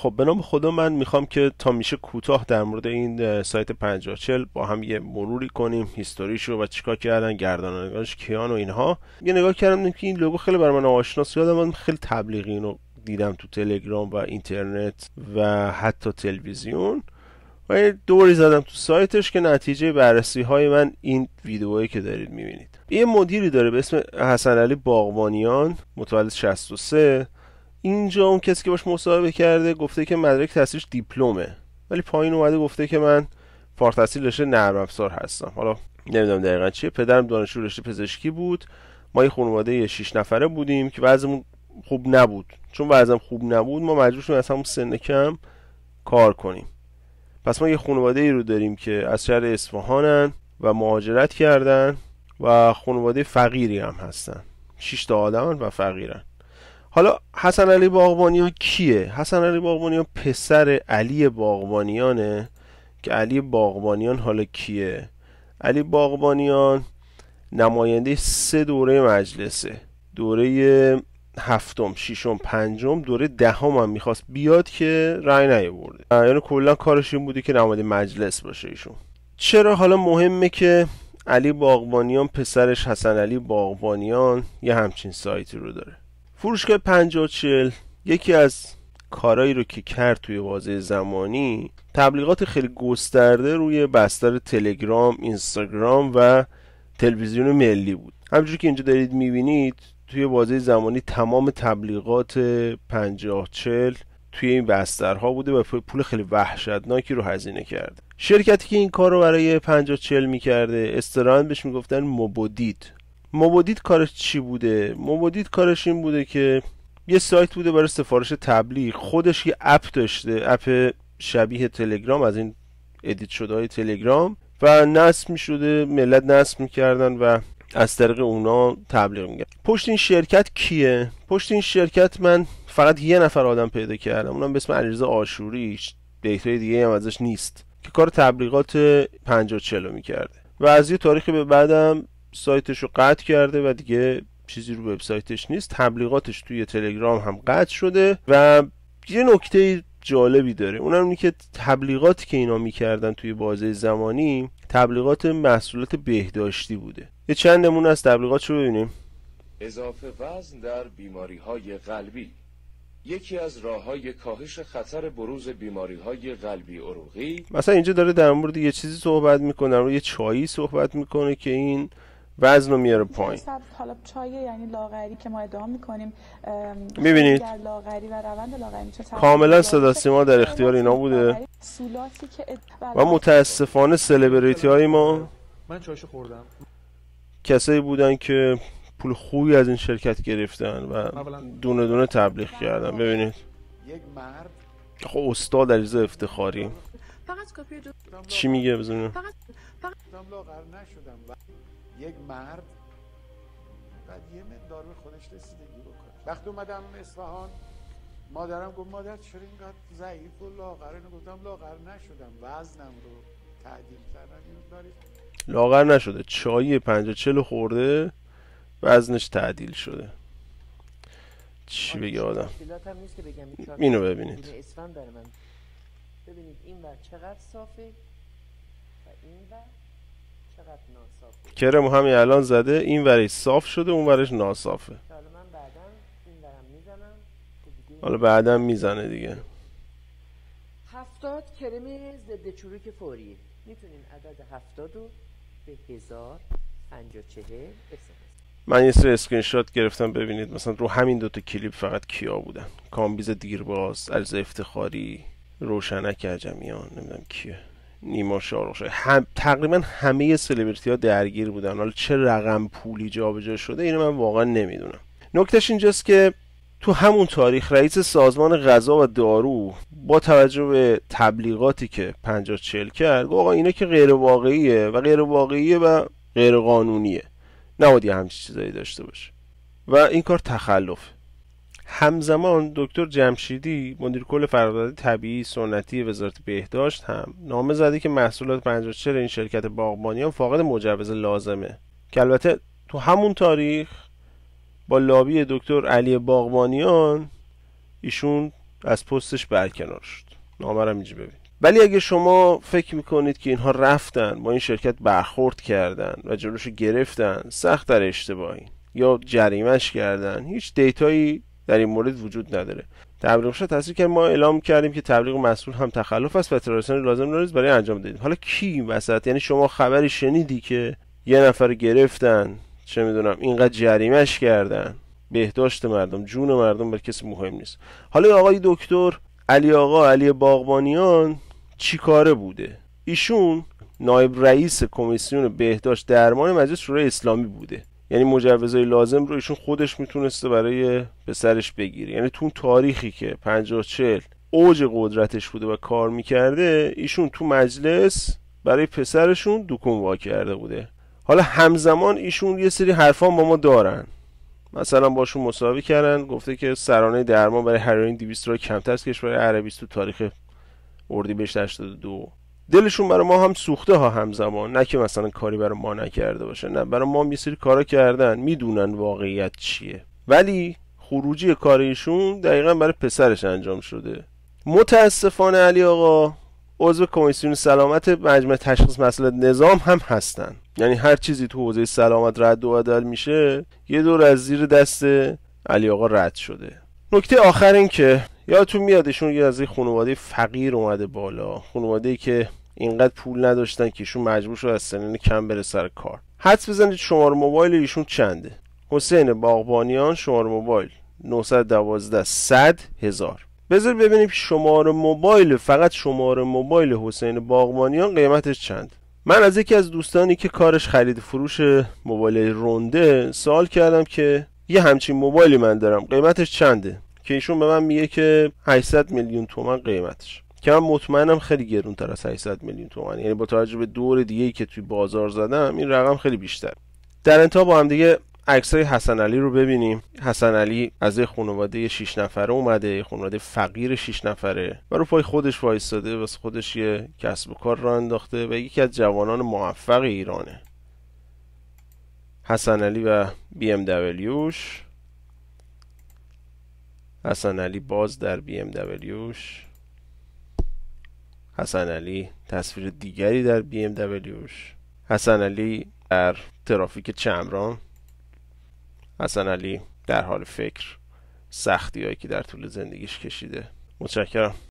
خب به نام خدا من میخوام که تا میشه کوتاه در مورد این سایت 5040 با هم یه مروری کنیم هیستوریش رو و چیکار کردن گردانانگانش کیان و اینها یه نگاه کردم که این لوگو خیلی بر من آشناس یادم من خیلی تبلیغی اینو دیدم تو تلگرام و اینترنت و حتی تلویزیون و یه دوری زدم تو سایتش که نتیجه بررسی های من این ویدئویی که دارید میبینید یه مدیری داره به اسم حسن علی باغوانیان متولد 63 اینجا اون کسی که باش مصاحبه کرده گفته که مدرک تحصیلش دیپلمه ولی پایین اومده گفته که من فارغ تحصیل رشته نرم افزار هستم حالا نمیدونم دقیقا چیه پدرم دانشجو رشته پزشکی بود ما یه خانواده 6 نفره بودیم که وضعمون خوب نبود چون وضعم خوب نبود ما مجبور شدیم از همون سن کم کار کنیم پس ما یه خانواده ای رو داریم که از شهر اصفهانن و مهاجرت کردن و خانواده فقیری هم هستن 6 تا و فقیرن حالا حسن علی باغبانیان کیه حسن علی باغبانیان پسر علی باغبانیانه که علی باغبانیان حالا کیه علی باغبانیان نماینده سه دوره مجلسه دوره هفتم ششم پنجم دوره دهم هم میخواست بیاد که رأی نیاورده یعنی کلا کارش این بوده که نماینده مجلس باشه ایشون چرا حالا مهمه که علی باغبانیان پسرش حسن علی باغبانیان یه همچین سایتی رو داره فروشگاه 54 یکی از کارهایی رو که کرد توی بازه زمانی تبلیغات خیلی گسترده روی بستر تلگرام، اینستاگرام و تلویزیون ملی بود همجور که اینجا دارید میبینید توی بازه زمانی تمام تبلیغات 50 چل توی این بسترها بوده و پول خیلی وحشتناکی رو هزینه کرده شرکتی که این کار رو برای 50 40 میکرده استران بهش میگفتن مبودید موبودیت کارش چی بوده موبودیت کارش این بوده که یه سایت بوده برای سفارش تبلیغ خودش یه اپ داشته اپ شبیه تلگرام از این ادیت شده های تلگرام و نصب می شده ملت نصب می و از طریق اونا تبلیغ میگن پشت این شرکت کیه پشت این شرکت من فقط یه نفر آدم پیدا کردم اونم به اسم علیرضا آشوری دیتای دیگه هم ازش نیست که کار تبلیغات 50 می کرده. و از یه تاریخی به بعدم سایتش رو قطع کرده و دیگه چیزی رو وبسایتش نیست تبلیغاتش توی تلگرام هم قطع شده و یه نکته جالبی داره اونم اینه که تبلیغاتی که اینا میکردن توی بازه زمانی تبلیغات محصولات بهداشتی بوده یه چند نمونه از تبلیغات رو ببینیم اضافه وزن در بیماری های قلبی یکی از راه های کاهش خطر بروز بیماری های قلبی عروقی مثلا اینجا داره در مورد یه چیزی صحبت میکنه یه چایی صحبت میکنه که این وزن رو میاره پایین حالا چای یعنی لاغری که ما ادعا میکنیم میبینید لاغری و روند لاغری کاملا صدا سیما در اختیار اینا بوده سولاتی که بله. و متاسفانه سلبریتی های ما من چایشو خوردم کسایی بودن که پول خوبی از این شرکت گرفتن و دونه دونه تبلیغ کردن ببینید یک خب استاد عزیز افتخاری چی میگه بزنید فقط فقط لاغر نشدم یک مرد بعد یه مقدار به خودش رسیدگی بکنه وقتی اومدم اصفهان مادرم گفت مادر چرا اینقدر ضعیف و لاغر گفتم لاغر نشدم وزنم رو تعدیل کردم دارید لاغر نشده چای پنجا چلو خورده وزنش تعدیل شده چی بگی آدم اینو ببینید ببینید این بر چقدر صافه و این بر کرم همین الان زده این ورش صاف شده اون ورش ناصافه حالا بعدا میزنه دیگه هفتاد کرم ضد چروک فوری میتونین عدد هفتاد رو به هزار پنجا چهه من یه سری اسکرین شات گرفتم ببینید مثلا رو همین دوتا کلیپ فقط کیا بودن کامبیز دیرباز از افتخاری روشنک عجمیان نمیدونم کیه نیما شارخ هم، تقریبا همه سلبریتی ها درگیر بودن حالا چه رقم پولی جابجا شده اینو من واقعا نمیدونم نکتش اینجاست که تو همون تاریخ رئیس سازمان غذا و دارو با توجه به تبلیغاتی که 50 چل کرد گفت آقا اینا که غیر واقعیه و غیر واقعیه و غیر قانونیه نباید همچین چیزایی داشته باشه و این کار تخلفه همزمان دکتر جمشیدی مدیر کل فرادادی طبیعی سنتی وزارت بهداشت هم نامه زده که محصولات 54 این شرکت باغبانیان فاقد مجوز لازمه که البته تو همون تاریخ با لابی دکتر علی باغبانیان ایشون از پستش برکنار شد نامه رو اینجا ببین ولی اگه شما فکر میکنید که اینها رفتن با این شرکت برخورد کردن و جلوش گرفتن سخت در اشتباهی یا جریمش کردن هیچ دیتایی در این مورد وجود نداره تبلیغ شد تصریح که ما اعلام کردیم که تبلیغ مسئول هم تخلف است و ترسان لازم نیست برای انجام دادیم حالا کی این وسط یعنی شما خبری شنیدی که یه نفر گرفتن چه میدونم اینقدر جریمش کردن بهداشت مردم جون مردم بر کسی مهم نیست حالا آقای دکتر علی آقا علی باغبانیان چیکاره بوده ایشون نایب رئیس کمیسیون بهداشت درمان مجلس شورای اسلامی بوده یعنی های لازم رو ایشون خودش میتونسته برای پسرش بگیره یعنی تو تاریخی که 50 اوج قدرتش بوده و کار میکرده ایشون تو مجلس برای پسرشون دکون وا کرده بوده حالا همزمان ایشون یه سری حرفان با ما دارن مثلا باشون مصاحبه کردن گفته که سرانه درمان برای هروئین 200 را کمتر از کشور عربی تو تاریخ اردیبهشت 82 دلشون برای ما هم سوخته ها همزمان نه که مثلا کاری برای ما نکرده باشه نه برای ما هم یه سری کارا کردن میدونن واقعیت چیه ولی خروجی کاریشون دقیقا برای پسرش انجام شده متاسفانه علی آقا عضو کمیسیون سلامت مجمع تشخیص مسئله نظام هم هستن یعنی هر چیزی تو حوزه سلامت رد و بدل میشه یه دور از زیر دست علی آقا رد شده نکته آخر این که یادتون میاد یه از خانواده فقیر اومده بالا خانواده که اینقدر پول نداشتن که ایشون مجبور شد از سنین کم بره سر کار حدس بزنید شماره موبایل ایشون چنده حسین باغبانیان شماره موبایل 912 100 هزار بذار ببینیم شماره موبایل فقط شماره موبایل حسین باغبانیان قیمتش چند من از یکی از دوستانی که کارش خرید فروش موبایل رونده سوال کردم که یه همچین موبایلی من دارم قیمتش چنده که ایشون به من میگه که 800 میلیون تومن قیمتش که من مطمئنم خیلی تر از 800 میلیون تومن یعنی با توجه به دور دیگه که توی بازار زدم این رقم خیلی بیشتر در انتها با هم دیگه های حسن علی رو ببینیم حسن علی از یه خانواده 6 نفره اومده یه خانواده فقیر 6 نفره و رو پای خودش وایستاده واسه خودش یه کسب و کار را انداخته و یکی از جوانان موفق ایرانه حسن علی و بی ام حسن علی باز در بی ام حسن علی تصویر دیگری در بی ام دبلیوش حسن علی در ترافیک چمران حسن علی در حال فکر سختی هایی که در طول زندگیش کشیده متشکرم